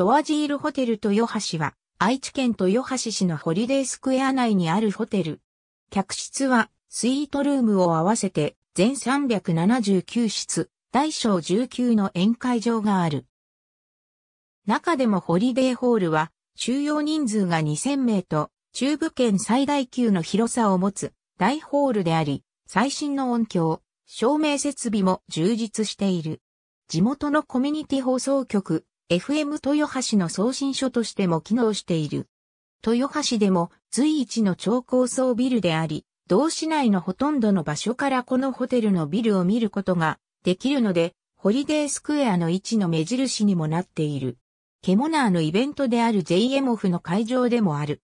ロアジールホテル豊橋は、愛知県豊橋市のホリデースクエア内にあるホテル。客室は、スイートルームを合わせて、全379室、大小19の宴会場がある。中でもホリデーホールは、収容人数が2000名と、中部圏最大級の広さを持つ大ホールであり、最新の音響、照明設備も充実している。地元のコミュニティ放送局、FM 豊橋の送信所としても機能している。豊橋でも随一の超高層ビルであり、同市内のほとんどの場所からこのホテルのビルを見ることができるので、ホリデースクエアの位置の目印にもなっている。ケモナーのイベントである JMF の会場でもある。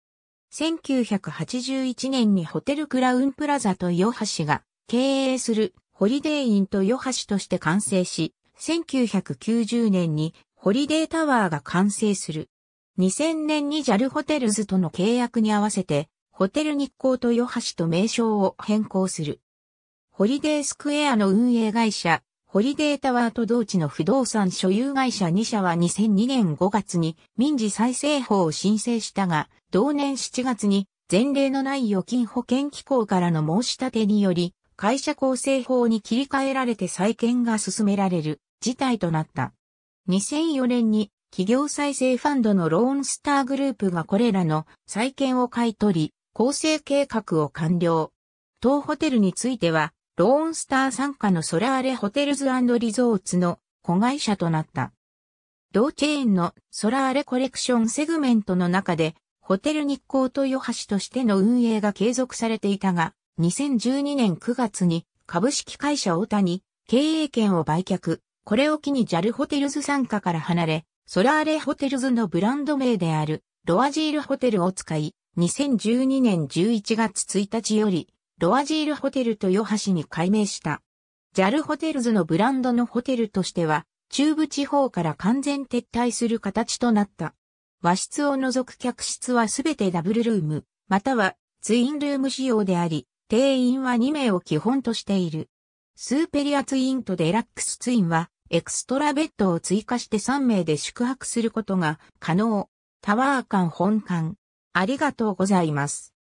1981年にホテルクラウンプラザとヨハシが経営するホリデーインとヨハシとして完成し、1990年にホリデータワーが完成する。2000年に JAL ホテルズとの契約に合わせて、ホテル日光豊橋と名称を変更する。ホリデースクエアの運営会社、ホリデータワーと同地の不動産所有会社2社は2002年5月に民事再生法を申請したが、同年7月に前例のない預金保険機構からの申し立てにより、会社構成法に切り替えられて再建が進められる事態となった。2004年に企業再生ファンドのローンスターグループがこれらの債券を買い取り、構成計画を完了。当ホテルについては、ローンスター傘下のソラーレホテルズリゾーツの子会社となった。同チェーンのソラーレコレクションセグメントの中で、ホテル日光豊橋としての運営が継続されていたが、2012年9月に株式会社オタに経営権を売却、これを機に JAL ホテルズ参加から離れ、ソラーレホテルズのブランド名であるロアジールホテルを使い、2012年11月1日より、ロアジールホテルと豊橋に改名した。JAL ホテルズのブランドのホテルとしては、中部地方から完全撤退する形となった。和室を除く客室はすべてダブルルーム、またはツインルーム仕様であり、定員は2名を基本としている。スーペリアツインとデラックスツインはエクストラベッドを追加して3名で宿泊することが可能。タワー間本館。ありがとうございます。